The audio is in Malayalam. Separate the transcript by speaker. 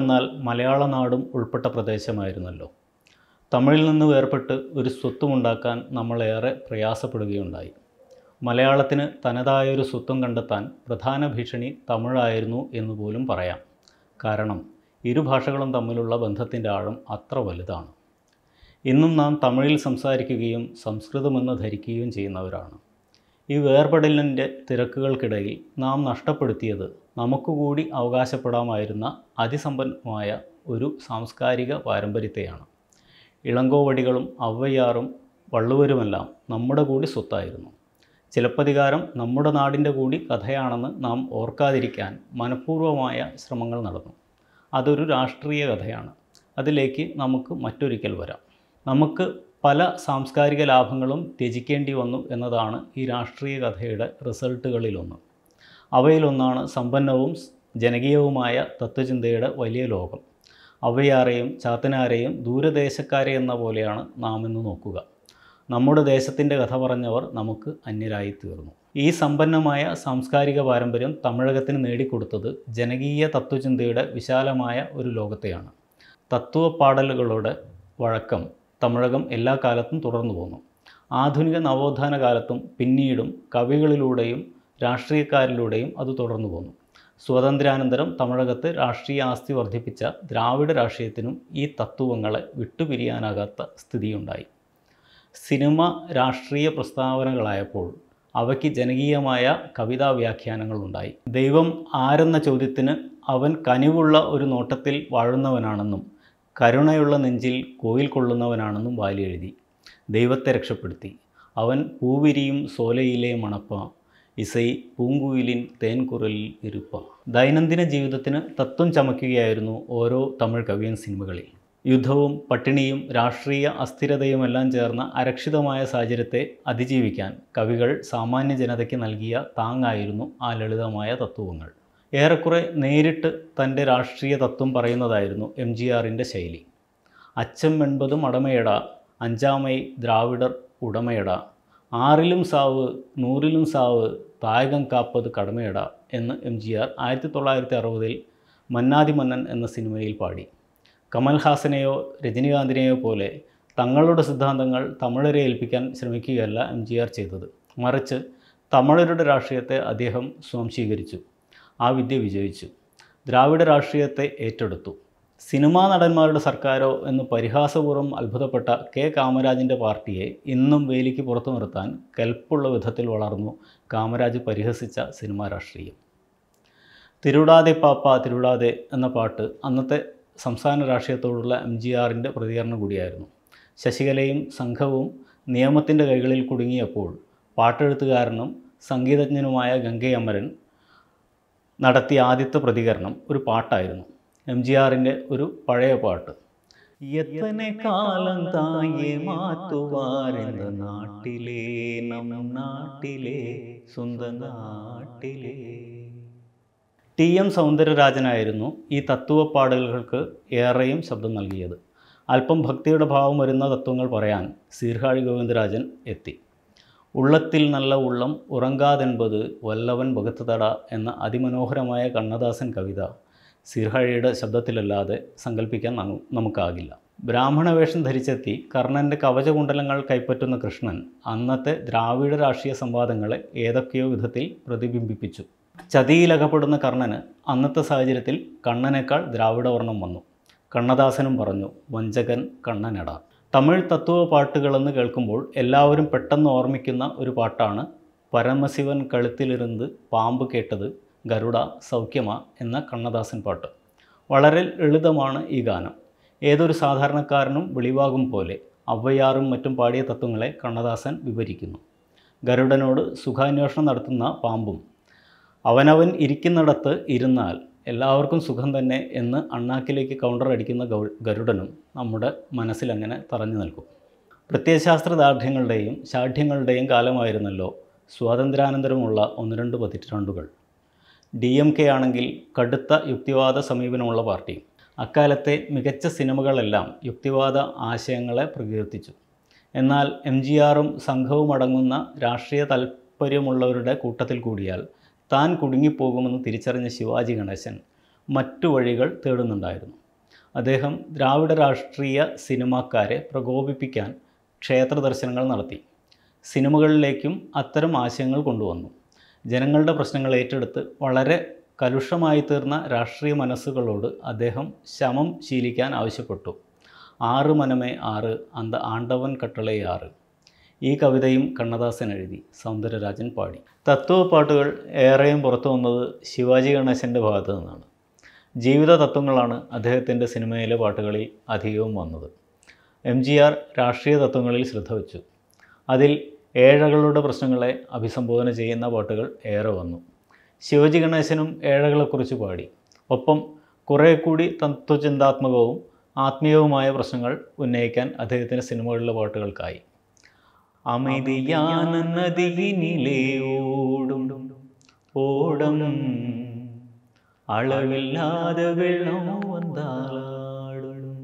Speaker 1: എന്നാൽ മലയാള നാടും ഉൾപ്പെട്ട പ്രദേശമായിരുന്നല്ലോ തമിഴിൽ നിന്ന് വേർപെട്ട് ഒരു ഉണ്ടാക്കാൻ നമ്മളേറെ പ്രയാസപ്പെടുകയുണ്ടായി മലയാളത്തിന് തനതായ ഒരു സ്വത്വം കണ്ടെത്താൻ പ്രധാന ഭീഷണി തമിഴായിരുന്നു എന്ന് പോലും പറയാം കാരണം ഇരു ഭാഷകളും തമ്മിലുള്ള ബന്ധത്തിൻ്റെ ആഴം അത്ര വലുതാണ് ഇന്നും നാം തമിഴിൽ സംസാരിക്കുകയും സംസ്കൃതമെന്ന് ധരിക്കുകയും ചെയ്യുന്നവരാണ് ഈ വേർപെടലിൻ്റെ തിരക്കുകൾക്കിടയിൽ നാം നഷ്ടപ്പെടുത്തിയത് നമുക്കുകൂടി കൂടി അവകാശപ്പെടാമായിരുന്ന അതിസമ്പന്നമായ ഒരു സാംസ്കാരിക പാരമ്പര്യത്തെയാണ് ഇളങ്കോവടികളും ഔവയാറും വള്ളുവരുമെല്ലാം നമ്മുടെ കൂടി സ്വത്തായിരുന്നു ചിലപ്പതികാരം നമ്മുടെ നാടിൻ്റെ കൂടി കഥയാണെന്ന് നാം ഓർക്കാതിരിക്കാൻ മനഃപൂർവമായ ശ്രമങ്ങൾ നടന്നു അതൊരു രാഷ്ട്രീയ കഥയാണ് അതിലേക്ക് നമുക്ക് മറ്റൊരിക്കൽ വരാം നമുക്ക് പല സാംസ്കാരിക ലാഭങ്ങളും ത്യജിക്കേണ്ടി വന്നു എന്നതാണ് ഈ രാഷ്ട്രീയ കഥയുടെ റിസൾട്ടുകളിലൊന്ന് അവയിലൊന്നാണ് സമ്പന്നവും ജനകീയവുമായ തത്വചിന്തയുടെ വലിയ ലോകം അവയാരെയും ചാത്തനാരെയും ദൂരദേശക്കാരെ എന്ന പോലെയാണ് നാം ഇന്ന് നോക്കുക നമ്മുടെ ദേശത്തിൻ്റെ കഥ പറഞ്ഞവർ നമുക്ക് അന്യരായി തീർന്നു ഈ സമ്പന്നമായ സാംസ്കാരിക പാരമ്പര്യം തമിഴകത്തിന് നേടിക്കൊടുത്തത് ജനകീയ തത്വചിന്തയുടെ വിശാലമായ ഒരു ലോകത്തെയാണ് തത്വപാടലുകളുടെ വഴക്കം തമിഴകം എല്ലാ കാലത്തും തുടർന്നു പോന്നു ആധുനിക നവോത്ഥാന കാലത്തും പിന്നീടും കവികളിലൂടെയും രാഷ്ട്രീയക്കാരിലൂടെയും അത് തുടർന്നു പോന്നു സ്വാതന്ത്ര്യാനന്തരം തമിഴകത്ത് രാഷ്ട്രീയ ആസ്തി വർദ്ധിപ്പിച്ച ദ്രാവിഡ രാഷ്ട്രീയത്തിനും ഈ തത്വങ്ങളെ വിട്ടുപിരിയാനാകാത്ത സ്ഥിതിയുണ്ടായി സിനിമ രാഷ്ട്രീയ പ്രസ്താവനകളായപ്പോൾ അവയ്ക്ക് ജനകീയമായ കവിതാ വ്യാഖ്യാനങ്ങളുണ്ടായി ദൈവം ആരെന്ന ചോദ്യത്തിന് അവൻ കനിവുള്ള ഒരു നോട്ടത്തിൽ വാഴുന്നവനാണെന്നും കരുണയുള്ള നെഞ്ചിൽ കോയിൽ കൊള്ളുന്നവനാണെന്നും വാലി എഴുതി ദൈവത്തെ രക്ഷപ്പെടുത്തി അവൻ പൂവിരിയും സോലയിലെ മണപ്പ ഇസൈ പൂങ്കുയിലിൻ തേൻകുറലിൽ ഇരുപ്പ ദൈനംദിന ജീവിതത്തിന് തത്വം ചമക്കുകയായിരുന്നു ഓരോ തമിഴ് കവിയൻ സിനിമകളിൽ യുദ്ധവും പട്ടിണിയും രാഷ്ട്രീയ അസ്ഥിരതയുമെല്ലാം ചേർന്ന അരക്ഷിതമായ സാഹചര്യത്തെ അതിജീവിക്കാൻ കവികൾ സാമാന്യ ജനതയ്ക്ക് നൽകിയ താങ്ങായിരുന്നു ആ ലളിതമായ തത്വങ്ങൾ ഏറെക്കുറെ നേരിട്ട് തൻ്റെ രാഷ്ട്രീയ തത്വം പറയുന്നതായിരുന്നു എം ജി ആറിൻ്റെ ശൈലി അച്ഛം എൺപതും അടമയട അഞ്ചാമൈ ദ്രാവിഡർ ഉടമയട ആറിലും സാവ് നൂറിലും സാവ് തായകം കാപ്പത് കടമയട എന്ന് എം ജി ആർ ആയിരത്തി തൊള്ളായിരത്തി അറുപതിൽ മന്നാതി മന്നൻ എന്ന സിനിമയിൽ പാടി കമൽഹാസനെയോ രജനീകാന്തിനെയോ പോലെ തങ്ങളുടെ സിദ്ധാന്തങ്ങൾ തമിഴരെ ഏൽപ്പിക്കാൻ ശ്രമിക്കുകയല്ല എം ജി ആർ ചെയ്തത് മറിച്ച് തമിഴരുടെ രാഷ്ട്രീയത്തെ അദ്ദേഹം സ്വാംശീകരിച്ചു ആ വിദ്യ വിജയിച്ചു ദ്രാവിഡ രാഷ്ട്രീയത്തെ ഏറ്റെടുത്തു സിനിമാ നടന്മാരുടെ സർക്കാരോ എന്ന് പരിഹാസപൂർവ്വം അത്ഭുതപ്പെട്ട കെ കാമരാജിൻ്റെ പാർട്ടിയെ ഇന്നും വേലിക്ക് പുറത്തു നിർത്താൻ കെൽപ്പുള്ള വിധത്തിൽ വളർന്നു കാമരാജ് പരിഹസിച്ച സിനിമാ രാഷ്ട്രീയം തിരുവിടാതെ പാപ്പ തിരുവിടാതെ എന്ന പാട്ട് അന്നത്തെ സംസ്ഥാന രാഷ്ട്രീയത്തോടുള്ള എം ജി ആറിൻ്റെ പ്രതികരണം കൂടിയായിരുന്നു ശശികലയും സംഘവും നിയമത്തിൻ്റെ കൈകളിൽ കുടുങ്ങിയപ്പോൾ പാട്ടെഴുത്തുകാരനും സംഗീതജ്ഞനുമായ ഗംഗയമ്മരൻ നടത്തിയ ആദ്യത്തെ പ്രതികരണം ഒരു പാട്ടായിരുന്നു എം ജി ആറിൻ്റെ ഒരു പഴയ പാട്ട് എത്തനെ കാലം തായെ മാറ്റുവാരെന്ന നാട്ടിലേ നമ്മ നാട്ടിലേ സ്വന്തം നാട്ടിലേ ടി എം സൗന്ദരരാജനായിരുന്നു ഈ തത്വപാടലുകൾക്ക് ഏറെയും ശബ്ദം നൽകിയത് അല്പം ഭക്തിയുടെ ഭാവം വരുന്ന തത്വങ്ങൾ പറയാൻ സീർഹാഴി ഗോവിന്ദരാജൻ എത്തി ഉള്ളത്തിൽ നല്ല ഉള്ളം ഉറങ്കാതെൻപത് വല്ലവൻ തട എന്ന അതിമനോഹരമായ കണ്ണദാസൻ കവിത സിർഹഴയുടെ ശബ്ദത്തിലല്ലാതെ സങ്കല്പിക്കാൻ നമുക്കാകില്ല ബ്രാഹ്മണവേഷം ധരിച്ചെത്തി കർണൻ്റെ കവചകുണ്ടലങ്ങൾ കൈപ്പറ്റുന്ന കൃഷ്ണൻ അന്നത്തെ ദ്രാവിഡ രാഷ്ട്രീയ സംവാദങ്ങളെ ഏതൊക്കെയോ വിധത്തിൽ പ്രതിബിംബിപ്പിച്ചു ചതിയിലകപ്പെടുന്ന കർണന് അന്നത്തെ സാഹചര്യത്തിൽ കണ്ണനേക്കാൾ ദ്രാവിഡവർണ്ണം വന്നു കണ്ണദാസനും പറഞ്ഞു വഞ്ചകൻ കണ്ണനട തമിഴ് തത്വ പാട്ടുകളെന്ന് കേൾക്കുമ്പോൾ എല്ലാവരും പെട്ടെന്ന് ഓർമ്മിക്കുന്ന ഒരു പാട്ടാണ് പരമശിവൻ കഴുത്തിലിരുന്ന് പാമ്പ് കേട്ടത് ഗരുഡ സൗഖ്യമ എന്ന കണ്ണദാസൻ പാട്ട് വളരെ ലളിതമാണ് ഈ ഗാനം ഏതൊരു സാധാരണക്കാരനും വിളിവാകും പോലെ അവ്വയാറും മറ്റും പാടിയ തത്വങ്ങളെ കണ്ണദാസൻ വിവരിക്കുന്നു ഗരുഡനോട് സുഖാന്വേഷണം നടത്തുന്ന പാമ്പും അവനവൻ ഇരിക്കുന്നിടത്ത് ഇരുന്നാൽ എല്ലാവർക്കും സുഖം തന്നെ എന്ന് അണ്ണാക്കിലേക്ക് കൗണ്ടർ അടിക്കുന്ന ഗരുഡനും നമ്മുടെ മനസ്സിലങ്ങനെ പറഞ്ഞു നിൽക്കും പ്രത്യയശാസ്ത്ര ദാർഢ്യങ്ങളുടെയും ശാഠ്യങ്ങളുടെയും കാലമായിരുന്നല്ലോ സ്വാതന്ത്ര്യാനന്തരമുള്ള ഒന്ന് രണ്ട് പതിറ്റാണ്ടുകൾ ഡി എം കെ ആണെങ്കിൽ കടുത്ത യുക്തിവാദ സമീപനമുള്ള പാർട്ടിയും അക്കാലത്തെ മികച്ച സിനിമകളെല്ലാം യുക്തിവാദ ആശയങ്ങളെ പ്രകീർത്തിച്ചു എന്നാൽ എം ജി ആറും സംഘവും അടങ്ങുന്ന രാഷ്ട്രീയ താല്പര്യമുള്ളവരുടെ കൂട്ടത്തിൽ കൂടിയാൽ താൻ കുടുങ്ങിപ്പോകുമെന്ന് തിരിച്ചറിഞ്ഞ ശിവാജി ഗണേശൻ മറ്റു വഴികൾ തേടുന്നുണ്ടായിരുന്നു അദ്ദേഹം ദ്രാവിഡ രാഷ്ട്രീയ സിനിമാക്കാരെ പ്രകോപിപ്പിക്കാൻ ക്ഷേത്ര ദർശനങ്ങൾ നടത്തി സിനിമകളിലേക്കും അത്തരം ആശയങ്ങൾ കൊണ്ടുവന്നു ജനങ്ങളുടെ പ്രശ്നങ്ങൾ ഏറ്റെടുത്ത് വളരെ കലുഷമായി തീർന്ന രാഷ്ട്രീയ മനസ്സുകളോട് അദ്ദേഹം ശമം ശീലിക്കാൻ ആവശ്യപ്പെട്ടു ആറ് മനമേ ആറ് അന്ത ആണ്ടവൻ കട്ടളേ ആറ് ഈ കവിതയും കണ്ണദാസൻ എഴുതി സൗന്ദരരാജൻ പാടി പാട്ടുകൾ ഏറെയും പുറത്തു വന്നത് ശിവാജി ഗണേശൻ്റെ ഭാഗത്തു നിന്നാണ് ജീവിത തത്വങ്ങളാണ് അദ്ദേഹത്തിൻ്റെ സിനിമയിലെ പാട്ടുകളിൽ അധികവും വന്നത് എം ജി ആർ രാഷ്ട്രീയ തത്വങ്ങളിൽ ശ്രദ്ധ വച്ചു അതിൽ ഏഴകളുടെ പ്രശ്നങ്ങളെ അഭിസംബോധന ചെയ്യുന്ന പാട്ടുകൾ ഏറെ വന്നു ശിവജി ഗണേശനും ഏഴകളെക്കുറിച്ച് പാടി ഒപ്പം കുറേ കൂടി തത്വചിന്താത്മകവും ആത്മീയവുമായ പ്രശ്നങ്ങൾ ഉന്നയിക്കാൻ അദ്ദേഹത്തിൻ്റെ സിനിമകളിലെ പാട്ടുകൾക്കായി அமைதியான நதியினிலே ஓடும் ஓடம் அளவில்லாத வெள்ளம் வந்தாலும்